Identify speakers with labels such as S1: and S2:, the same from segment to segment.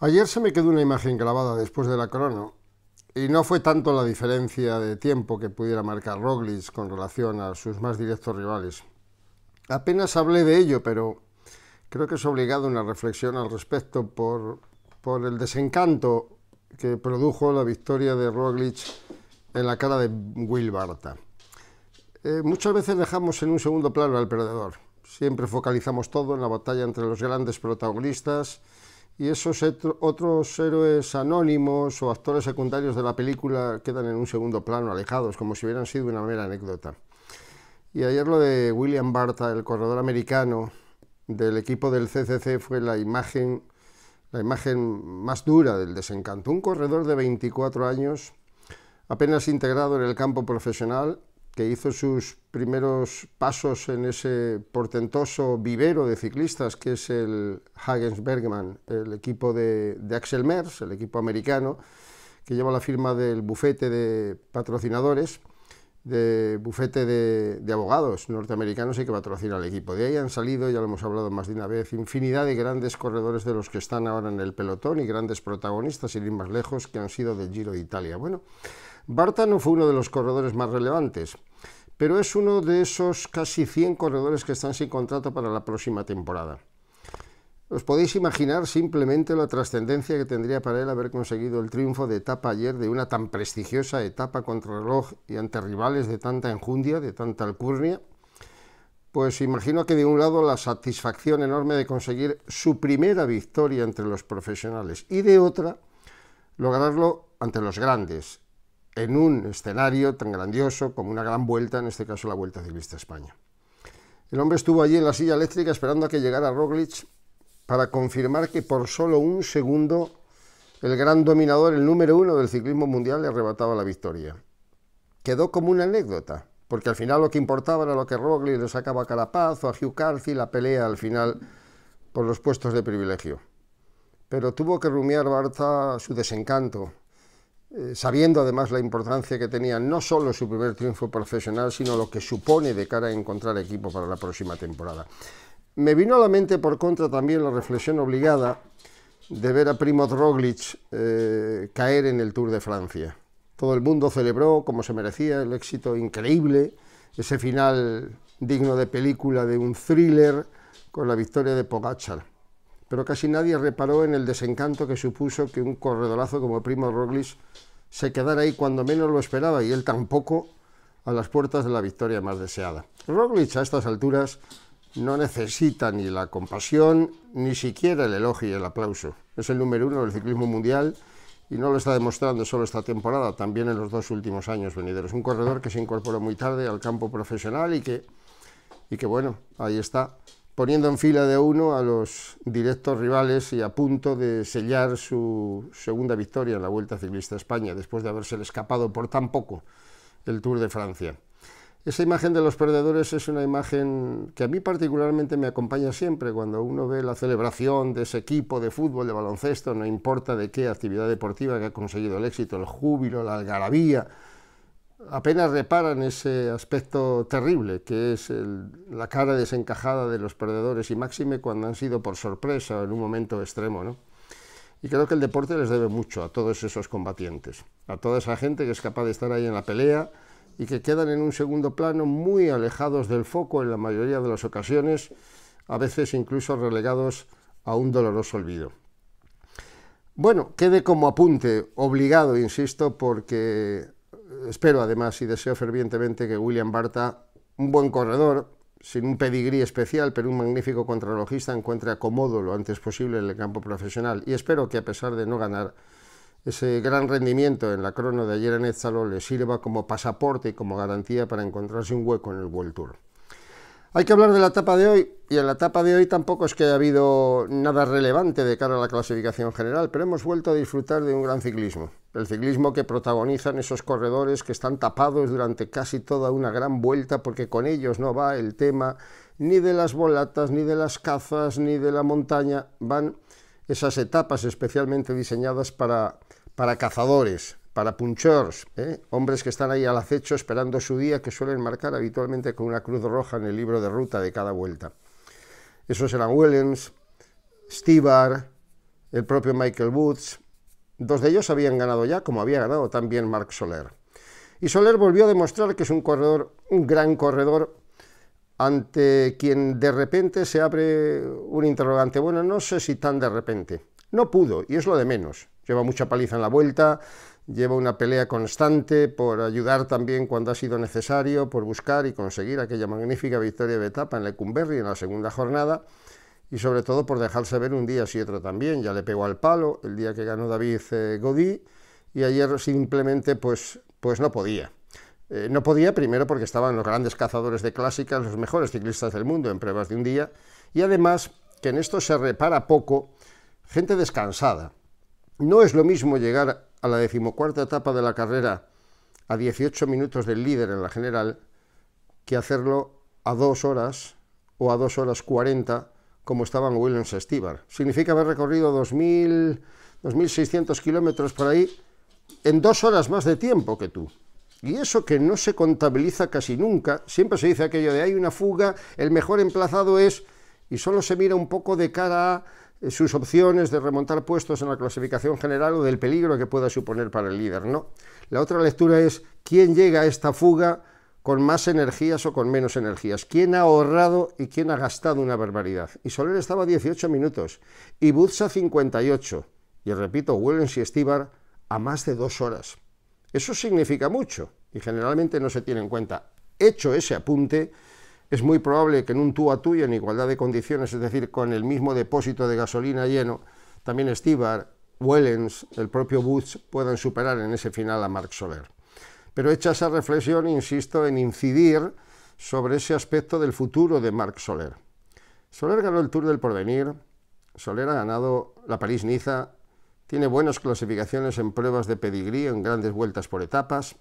S1: Ayer se me quedó una imagen grabada después de la crono y no fue tanto la diferencia de tiempo que pudiera marcar Roglic con relación a sus más directos rivales. Apenas hablé de ello, pero creo que es obligado una reflexión al respecto por, el desencanto que produjo la victoria de Roglic en la cara de Will eh, muchas veces dejamos en un segundo plano al perdedor. Siempre focalizamos todo en la batalla entre los grandes protagonistas y esos otros héroes anónimos o actores secundarios de la película quedan en un segundo plano, alejados, como si hubieran sido una mera anécdota. Y ayer lo de William Barta, el corredor americano del equipo del CCC, fue la imagen, la imagen más dura del desencanto. Un corredor de 24 años, apenas integrado en el campo profesional, que hizo sus primeros pasos en ese portentoso vivero de ciclistas que es el Hagens Bergman, el equipo de, Axel Merz, el equipo americano, que lleva la firma del bufete de patrocinadores, de bufete de, abogados norteamericanos y que patrocina al equipo. De ahí han salido, ya lo hemos hablado más de una vez, infinidad de grandes corredores de los que están ahora en el pelotón y grandes protagonistas, sin ir más lejos, que han sido del Giro de Italia. Bueno, Barta no fue uno de los corredores más relevantes, pero es uno de esos casi 100 corredores que están sin contrato para la próxima temporada. Os podéis imaginar simplemente la trascendencia que tendría para él haber conseguido el triunfo de etapa ayer de una tan prestigiosa etapa contra reloj y ante rivales de tanta enjundia, de tanta alcurnia. Pues imagino que de un lado la satisfacción enorme de conseguir su primera victoria entre los profesionales y de otra lograrlo ante los grandes, en un escenario tan grandioso como una gran vuelta, en este caso la Vuelta Ciclista España. El hombre estuvo allí en la silla eléctrica esperando a que llegara Roglic para confirmar que por solo un segundo el gran dominador, el número uno del ciclismo mundial, le arrebataba la victoria. Quedó como una anécdota, porque al final lo que importaba era lo que Roglic le sacaba a Carapaz o a Hugh Carthy, la pelea al final por los puestos de privilegio. Pero tuvo que rumiar Barta su desencanto eh, sabiendo además la importancia que tenía no solo su primer triunfo profesional, sino lo que supone de cara a encontrar equipo para la próxima temporada. Me vino a la mente por contra también la reflexión obligada de ver a Primo Roglic eh, caer en el Tour de Francia. Todo el mundo celebró, como se merecía, el éxito increíble, ese final digno de película, de un thriller, con la victoria de Pogacar pero casi nadie reparó en el desencanto que supuso que un corredorazo como Primo Roglic se quedara ahí cuando menos lo esperaba y él tampoco a las puertas de la victoria más deseada. Roglic a estas alturas no necesita ni la compasión, ni siquiera el elogio y el aplauso. Es el número uno del ciclismo mundial y no lo está demostrando solo esta temporada, también en los dos últimos años venideros. Un corredor que se incorporó muy tarde al campo profesional y que, y que bueno, ahí está poniendo en fila de uno a los directos rivales y a punto de sellar su segunda victoria en la Vuelta Ciclista a España, después de haberse escapado por tan poco el Tour de Francia. Esa imagen de los perdedores es una imagen que a mí particularmente me acompaña siempre cuando uno ve la celebración de ese equipo de fútbol, de baloncesto, no importa de qué actividad deportiva que ha conseguido el éxito, el júbilo, la algarabía, apenas reparan ese aspecto terrible, que es la cara desencajada de los perdedores y máxime cuando han sido por sorpresa en un momento extremo. Y creo que el deporte les debe mucho a todos esos combatientes, a toda esa gente que es capaz de estar ahí en la pelea y que quedan en un segundo plano muy alejados del foco en la mayoría de las ocasiones, a veces incluso relegados a un doloroso olvido. Bueno, quede como apunte, obligado, insisto, porque espero además y deseo fervientemente que William Barta, un buen corredor, sin un pedigrí especial, pero un magnífico contrarrelojista, encuentre acomodo lo antes posible en el campo profesional. Y espero que a pesar de no ganar, ese gran rendimiento en la crono de ayer en Ézalo le sirva como pasaporte y como garantía para encontrarse un hueco en el World Tour. Hay que hablar de la etapa de hoy, y en la etapa de hoy tampoco es que haya habido nada relevante de cara a la clasificación general, pero hemos vuelto a disfrutar de un gran ciclismo. El ciclismo que protagonizan esos corredores que están tapados durante casi toda una gran vuelta, porque con ellos no va el tema ni de las volatas, ni de las cazas, ni de la montaña. Van esas etapas especialmente diseñadas para, para cazadores, para punchers, ¿eh? hombres que están ahí al acecho esperando su día, que suelen marcar habitualmente con una cruz roja en el libro de ruta de cada vuelta. Esos eran steve Stebar, el propio Michael Woods. Dos de ellos habían ganado ya, como había ganado también Mark Soler. Y Soler volvió a demostrar que es un corredor, un gran corredor, ante quien de repente se abre un interrogante. Bueno, no sé si tan de repente. No pudo, y es lo de menos. Lleva mucha paliza en la vuelta, lleva una pelea constante por ayudar también cuando ha sido necesario, por buscar y conseguir aquella magnífica victoria de etapa en Lecumberri en la segunda jornada y sobre todo por dejarse ver un día si otro también. Ya le pegó al palo el día que ganó David eh, Godí y ayer simplemente pues, pues no podía. Eh, no podía primero porque estaban los grandes cazadores de clásicas, los mejores ciclistas del mundo en pruebas de un día y además que en esto se repara poco gente descansada. No es lo mismo llegar a la decimocuarta etapa de la carrera a 18 minutos del líder en la general que hacerlo a 2 horas o a 2 horas 40 como estaban Williams Estíbar. Significa haber recorrido mil 2.600 kilómetros por ahí en dos horas más de tiempo que tú. Y eso que no se contabiliza casi nunca, siempre se dice aquello de hay una fuga, el mejor emplazado es, y solo se mira un poco de cara a eh, sus opciones de remontar puestos en la clasificación general o del peligro que pueda suponer para el líder. No. La otra lectura es quién llega a esta fuga con más energías o con menos energías, quién ha ahorrado y quién ha gastado una barbaridad. Y Soler estaba 18 minutos y a 58. Y repito, Willens y Estíbar a más de dos horas. Eso significa mucho y generalmente no se tiene en cuenta. Hecho ese apunte, es muy probable que en un tú a tú y en igualdad de condiciones, es decir, con el mismo depósito de gasolina lleno, también Stibar, Wellens, el propio Boots puedan superar en ese final a Marc Soler. Pero hecha esa reflexión, insisto en incidir sobre ese aspecto del futuro de Marc Soler. Soler ganó el Tour del Porvenir, Soler ha ganado la París-Niza, tiene buenas clasificaciones en pruebas de pedigrí, en grandes vueltas por etapas,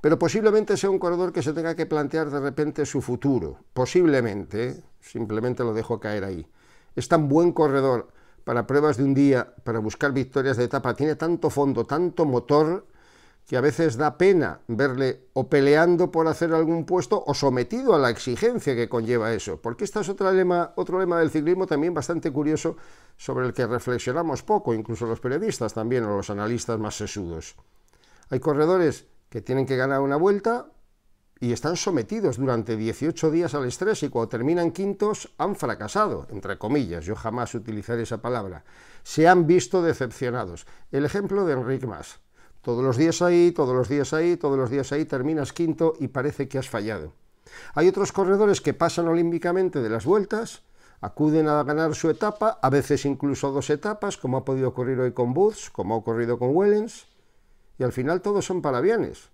S1: pero posiblemente sea un corredor que se tenga que plantear de repente su futuro. Posiblemente, simplemente lo dejo caer ahí. Es tan buen corredor para pruebas de un día, para buscar victorias de etapa. Tiene tanto fondo, tanto motor, que a veces da pena verle o peleando por hacer algún puesto o sometido a la exigencia que conlleva eso. Porque este es otro lema, otro lema del ciclismo también bastante curioso sobre el que reflexionamos poco, incluso los periodistas también o los analistas más sesudos. Hay corredores que tienen que ganar una vuelta y están sometidos durante 18 días al estrés y cuando terminan quintos han fracasado, entre comillas, yo jamás utilizaré esa palabra, se han visto decepcionados. El ejemplo de Enrique Mas, todos los días ahí, todos los días ahí, todos los días ahí, terminas quinto y parece que has fallado. Hay otros corredores que pasan olímpicamente de las vueltas, acuden a ganar su etapa, a veces incluso dos etapas, como ha podido ocurrir hoy con Boots, como ha ocurrido con Wellens, y al final todos son para bienes.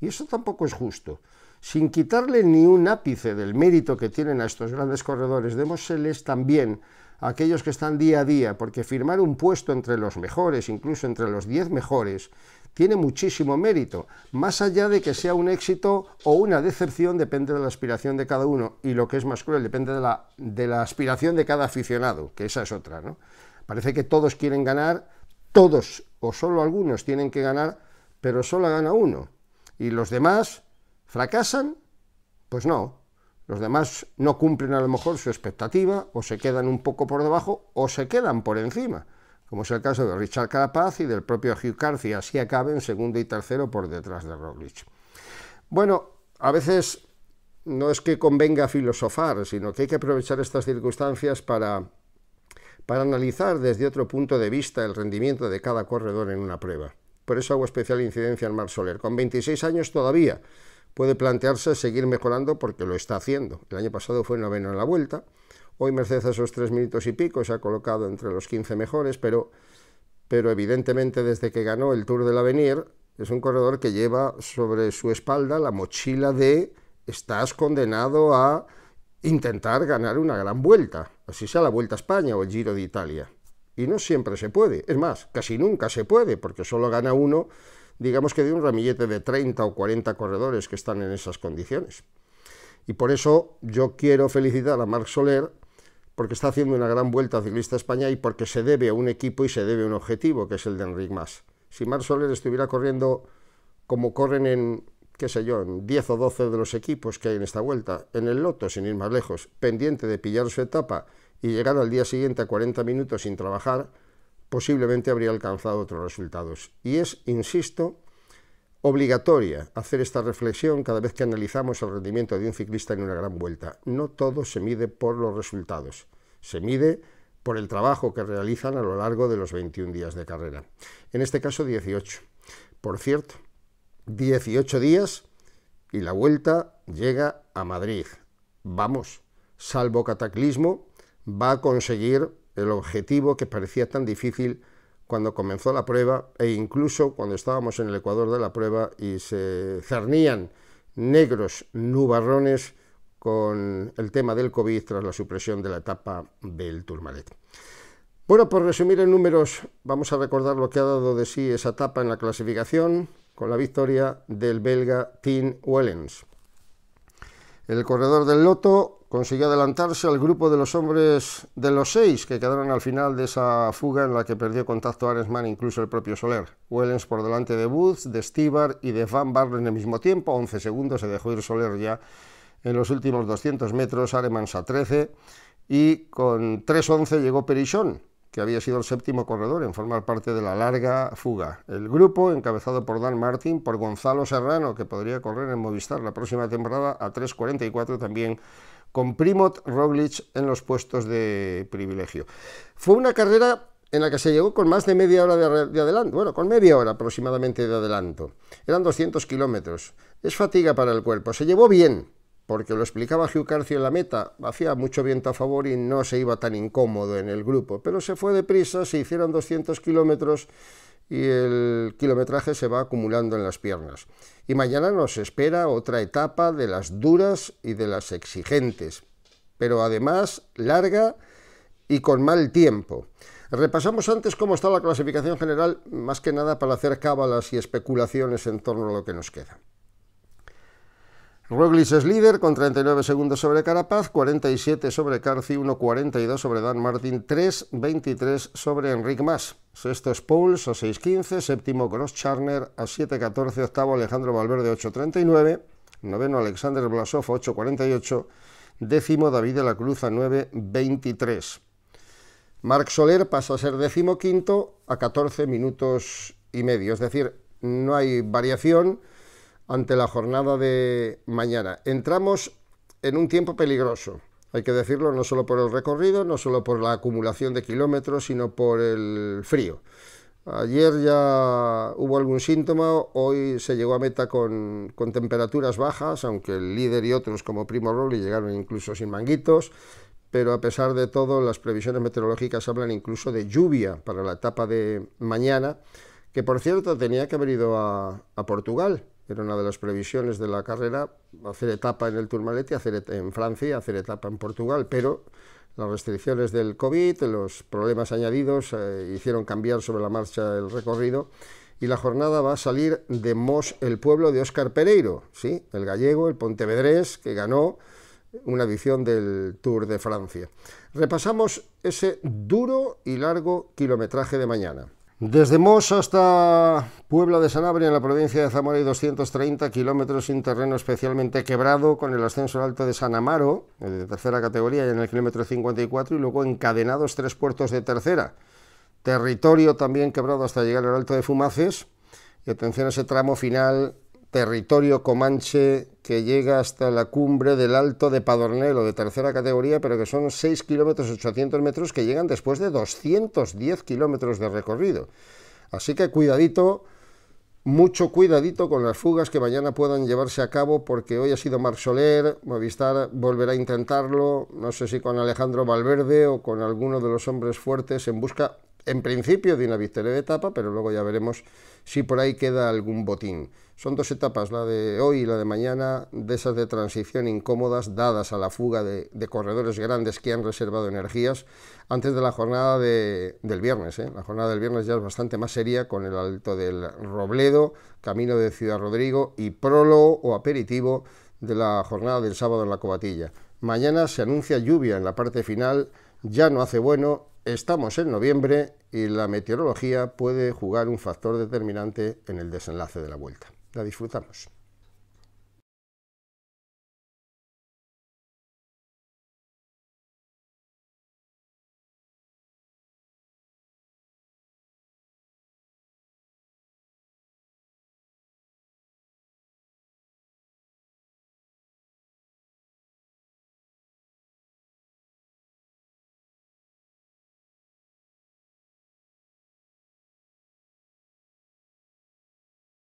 S1: Y eso tampoco es justo. Sin quitarle ni un ápice del mérito que tienen a estos grandes corredores, démoseles también a aquellos que están día a día, porque firmar un puesto entre los mejores, incluso entre los 10 mejores, tiene muchísimo mérito, más allá de que sea un éxito o una decepción, depende de la aspiración de cada uno, y lo que es más cruel, depende de la, de la aspiración de cada aficionado, que esa es otra, ¿no? Parece que todos quieren ganar, todos o solo algunos tienen que ganar pero solo gana uno. ¿Y los demás fracasan? Pues no. Los demás no cumplen a lo mejor su expectativa, o se quedan un poco por debajo, o se quedan por encima, como es el caso de Richard Carapaz y del propio Hugh Carthy, así acaben segundo y tercero por detrás de Roglic. Bueno, a veces no es que convenga filosofar, sino que hay que aprovechar estas circunstancias para, para analizar desde otro punto de vista el rendimiento de cada corredor en una prueba. Por eso hago especial incidencia en Mar Soler. Con 26 años todavía puede plantearse seguir mejorando porque lo está haciendo. El año pasado fue noveno en la vuelta. Hoy, Mercedes a esos tres minutos y pico, se ha colocado entre los 15 mejores, pero, pero evidentemente desde que ganó el Tour del Avenir, es un corredor que lleva sobre su espalda la mochila de estás condenado a intentar ganar una gran vuelta, así sea la Vuelta a España o el Giro de Italia. Y no siempre se puede. Es más, casi nunca se puede, porque solo gana uno, digamos que de un ramillete de 30 o 40 corredores que están en esas condiciones. Y por eso yo quiero felicitar a Marc Soler, porque está haciendo una gran vuelta a ciclista España y porque se debe a un equipo y se debe a un objetivo, que es el de Enric Mas. Si Marc Soler estuviera corriendo como corren en, qué sé yo, en 10 o 12 de los equipos que hay en esta vuelta, en el loto, sin ir más lejos, pendiente de pillar su etapa y llegado al día siguiente a 40 minutos sin trabajar, posiblemente habría alcanzado otros resultados. Y es, insisto, obligatoria hacer esta reflexión cada vez que analizamos el rendimiento de un ciclista en una gran vuelta. No todo se mide por los resultados, se mide por el trabajo que realizan a lo largo de los 21 días de carrera. En este caso 18. Por cierto, 18 días y la vuelta llega a Madrid. Vamos, salvo cataclismo, va a conseguir el objetivo que parecía tan difícil cuando comenzó la prueba e incluso cuando estábamos en el ecuador de la prueba y se cernían negros nubarrones con el tema del COVID tras la supresión de la etapa del Tourmalet. Bueno, por resumir en números, vamos a recordar lo que ha dado de sí esa etapa en la clasificación con la victoria del belga Tim Wellens. El corredor del Loto consiguió adelantarse al grupo de los hombres de los seis que quedaron al final de esa fuga en la que perdió contacto Aresman e incluso el propio Soler. Wellens por delante de Booth, de Stibar y de Van Barlen en el mismo tiempo, 11 segundos, se dejó ir Soler ya en los últimos 200 metros, Aremans a 13 y con 3.11 llegó Perishon que había sido el séptimo corredor en formar parte de la larga fuga. El grupo, encabezado por Dan Martin, por Gonzalo Serrano, que podría correr en Movistar la próxima temporada a 3.44 también, con Primot Roglic en los puestos de privilegio. Fue una carrera en la que se llegó con más de media hora de, de, adelanto, bueno, con media hora aproximadamente de adelanto. Eran 200 kilómetros. Es fatiga para el cuerpo. Se llevó bien, porque lo explicaba Hugh en la meta, hacía mucho viento a favor y no se iba tan incómodo en el grupo, pero se fue deprisa, se hicieron 200 kilómetros y el kilometraje se va acumulando en las piernas. Y mañana nos espera otra etapa de las duras y de las exigentes, pero además larga y con mal tiempo. Repasamos antes cómo está la clasificación general, más que nada para hacer cábalas y especulaciones en torno a lo que nos queda. Roglic es líder con 39 segundos sobre Carapaz, 47 sobre Carci, 1.42 sobre Dan Martin, 3.23 sobre Enric Mas. Sexto es Pouls a 6.15, séptimo Gross Charner a 7.14, octavo Alejandro Valverde 8.39, noveno Alexander Blasov 8.48, décimo David de la Cruz a 9.23. Marc Soler pasa a ser décimo quinto a 14 minutos y medio, es decir, no hay variación ante la jornada de mañana. Entramos en un tiempo peligroso, hay que decirlo, no solo por el recorrido, no solo por la acumulación de kilómetros, sino por el frío. Ayer ya hubo algún síntoma, hoy se llegó a meta con, temperaturas bajas, aunque el líder y otros como Primo ...y llegaron incluso sin manguitos, pero a pesar de todo las previsiones meteorológicas hablan incluso de lluvia para la etapa de mañana, que por cierto tenía que haber ido a Portugal, era una de las previsiones de la carrera, hacer etapa en el Tourmalet y hacer en Francia, hacer etapa en Portugal, pero las restricciones del COVID, los problemas añadidos eh, hicieron cambiar sobre la marcha el recorrido y la jornada va a salir de Mos, el pueblo de Óscar Pereiro, ¿sí? el gallego, el pontevedrés, que ganó una edición del Tour de Francia. Repasamos ese duro y largo kilometraje de mañana. Desde Mos hasta Puebla de Sanabria, en la provincia de Zamora, hay 230 kilómetros sin terreno especialmente quebrado, con el ascenso al alto de San Amaro, eh, de tercera categoría, y en el kilómetro 54, y luego encadenados tres puertos de tercera. Territorio también quebrado hasta llegar al alto de Fumaces. Y atención a ese tramo final territorio comanche que llega hasta la cumbre del Alto de Padornelo, de tercera categoría, pero que son 6 kilómetros 800 metros que llegan después de 210 kilómetros de recorrido. Así que cuidadito, mucho cuidadito con las fugas que mañana puedan llevarse a cabo, porque hoy ha sido Marc Movistar volverá a intentarlo, no sé si con Alejandro Valverde o con alguno de los hombres fuertes en busca en principio de una victoria de etapa, pero luego ya veremos si por ahí queda algún botín. Son dos etapas, la de hoy y la de mañana, de esas de transición incómodas dadas a la fuga de, corredores grandes que han reservado energías antes de la jornada del viernes. ¿eh? La jornada del viernes ya es bastante más seria con el alto del Robledo, camino de Ciudad Rodrigo y prólogo o aperitivo de la jornada del sábado en la Cobatilla. Mañana se anuncia lluvia en la parte final, ya no hace bueno Estamos en noviembre y la meteorología puede jugar un factor determinante en el desenlace de la vuelta. La disfrutamos.